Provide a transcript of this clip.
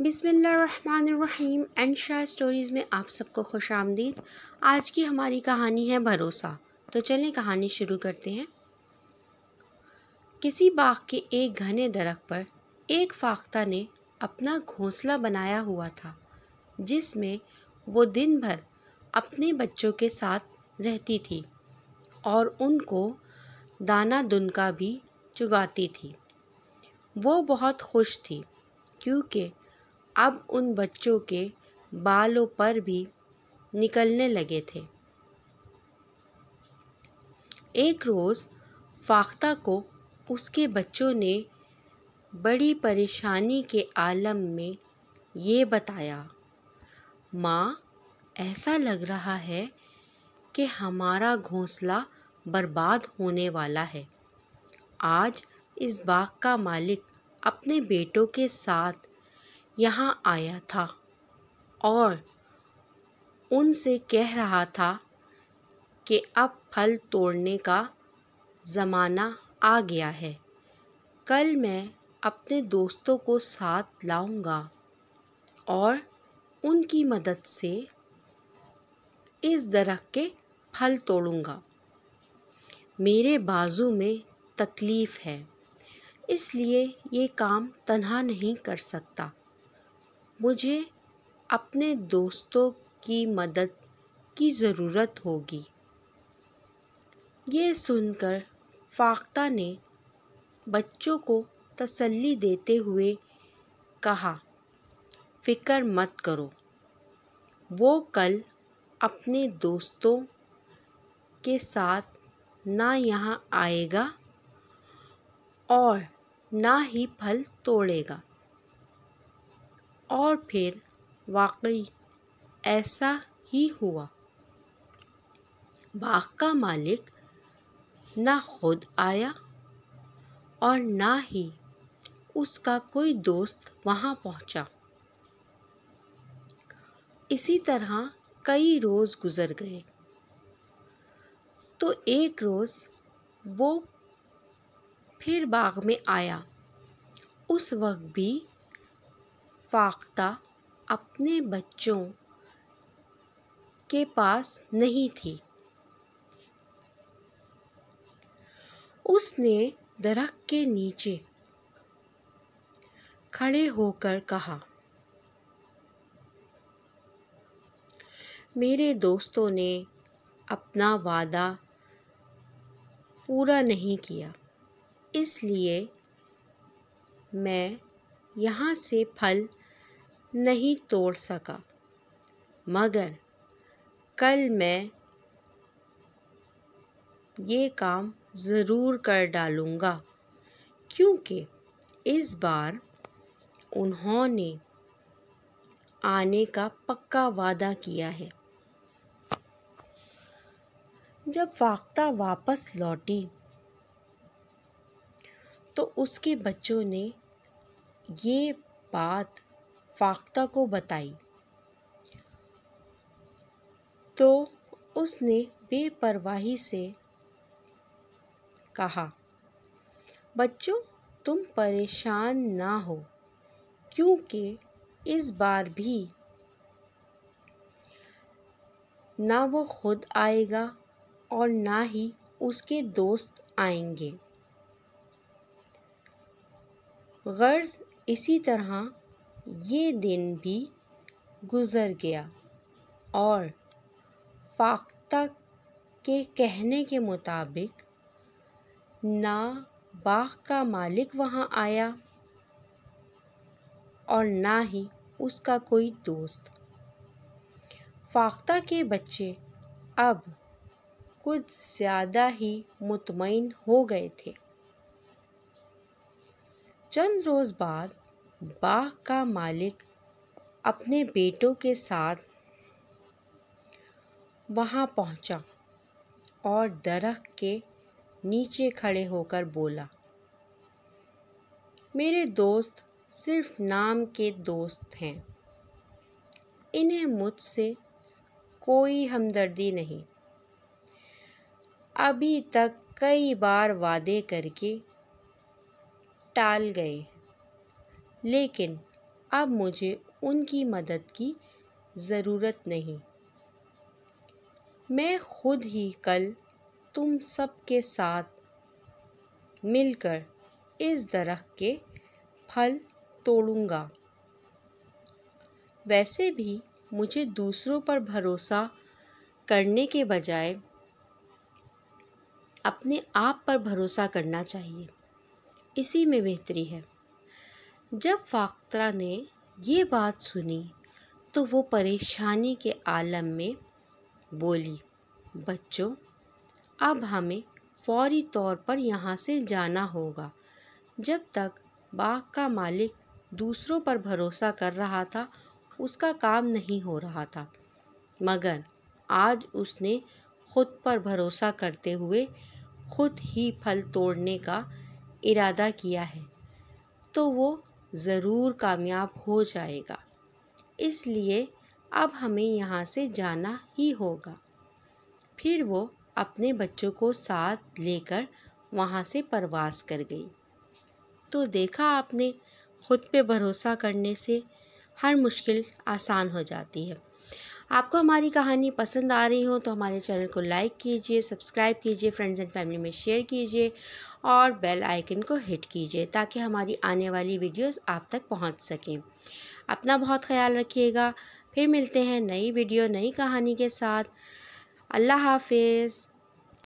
बिसमीम and Shah stories में आप सबको खुश आमदीद आज की हमारी कहानी है भरोसा तो चलें कहानी शुरू करते हैं किसी बाग के एक घने दरख पर एक फाख्ता ने अपना घोंसला बनाया हुआ था जिसमें वो दिन भर अपने बच्चों के साथ रहती थी और उनको दाना दुन का भी चुगाती थी वो बहुत खुश थी क्योंकि अब उन बच्चों के बालों पर भी निकलने लगे थे एक रोज़ फाख्ता को उसके बच्चों ने बड़ी परेशानी के आलम में ये बताया माँ ऐसा लग रहा है कि हमारा घोंसला बर्बाद होने वाला है आज इस बाग का मालिक अपने बेटों के साथ यहाँ आया था और उनसे कह रहा था कि अब फल तोड़ने का ज़माना आ गया है कल मैं अपने दोस्तों को साथ लाऊंगा और उनकी मदद से इस दरख्त के फल तोड़ूंगा मेरे बाजू में तकलीफ़ है इसलिए ये काम तन्हा नहीं कर सकता मुझे अपने दोस्तों की मदद की ज़रूरत होगी ये सुनकर फाख्ता ने बच्चों को तसल्ली देते हुए कहा फ़िक्र मत करो वो कल अपने दोस्तों के साथ ना यहाँ आएगा और ना ही फल तोड़ेगा और फिर वाकई ऐसा ही हुआ बाग का मालिक ना खुद आया और ना ही उसका कोई दोस्त वहाँ पहुँचा इसी तरह कई रोज़ गुज़र गए तो एक रोज़ वो फिर बाग में आया उस वक्त भी फ़ाख्ता अपने बच्चों के पास नहीं थी उसने दरख्त के नीचे खड़े होकर कहा मेरे दोस्तों ने अपना वादा पूरा नहीं किया इसलिए मैं यहाँ से फल नहीं तोड़ सका मगर कल मैं ये काम ज़रूर कर डालूँगा क्योंकि इस बार उन्होंने आने का पक्का वादा किया है जब वाक्ता वापस लौटी तो उसके बच्चों ने ये बात फाख्ता को बताई तो उसने बेपरवाही से कहा बच्चों तुम परेशान ना हो क्योंकि इस बार भी ना वो खुद आएगा और ना ही उसके दोस्त आएंगे गर्ज इसी तरह ये दिन भी गुज़र गया और फाख्ता के कहने के मुताबिक ना बाग का मालिक वहाँ आया और ना ही उसका कोई दोस्त फाख्ता के बच्चे अब कुछ ज़्यादा ही मुतमिन हो गए थे चंद रोज़ बाद बाग का मालिक अपने बेटों के साथ वहाँ पहुँचा और दरख्त के नीचे खड़े होकर बोला मेरे दोस्त सिर्फ नाम के दोस्त हैं इन्हें मुझसे कोई हमदर्दी नहीं अभी तक कई बार वादे करके टाल गए लेकिन अब मुझे उनकी मदद की ज़रूरत नहीं मैं खुद ही कल तुम सब के साथ मिलकर इस दरख्त के फल तोड़ूंगा वैसे भी मुझे दूसरों पर भरोसा करने के बजाय अपने आप पर भरोसा करना चाहिए इसी में बेहतरी है जब फाख्तरा ने ये बात सुनी तो वो परेशानी के आलम में बोली बच्चों अब हमें फौरी तौर पर यहाँ से जाना होगा जब तक बाग का मालिक दूसरों पर भरोसा कर रहा था उसका काम नहीं हो रहा था मगर आज उसने खुद पर भरोसा करते हुए खुद ही फल तोड़ने का इरादा किया है तो वो ज़रूर कामयाब हो जाएगा इसलिए अब हमें यहाँ से जाना ही होगा फिर वो अपने बच्चों को साथ लेकर वहाँ से प्रवास कर गई तो देखा आपने खुद पे भरोसा करने से हर मुश्किल आसान हो जाती है आपको हमारी कहानी पसंद आ रही हो तो हमारे चैनल को लाइक कीजिए सब्सक्राइब कीजिए फ्रेंड्स एंड फैमिली में शेयर कीजिए और बेल आइकन को हिट कीजिए ताकि हमारी आने वाली वीडियोस आप तक पहुंच सकें अपना बहुत ख्याल रखिएगा फिर मिलते हैं नई वीडियो नई कहानी के साथ अल्लाह हाफिज़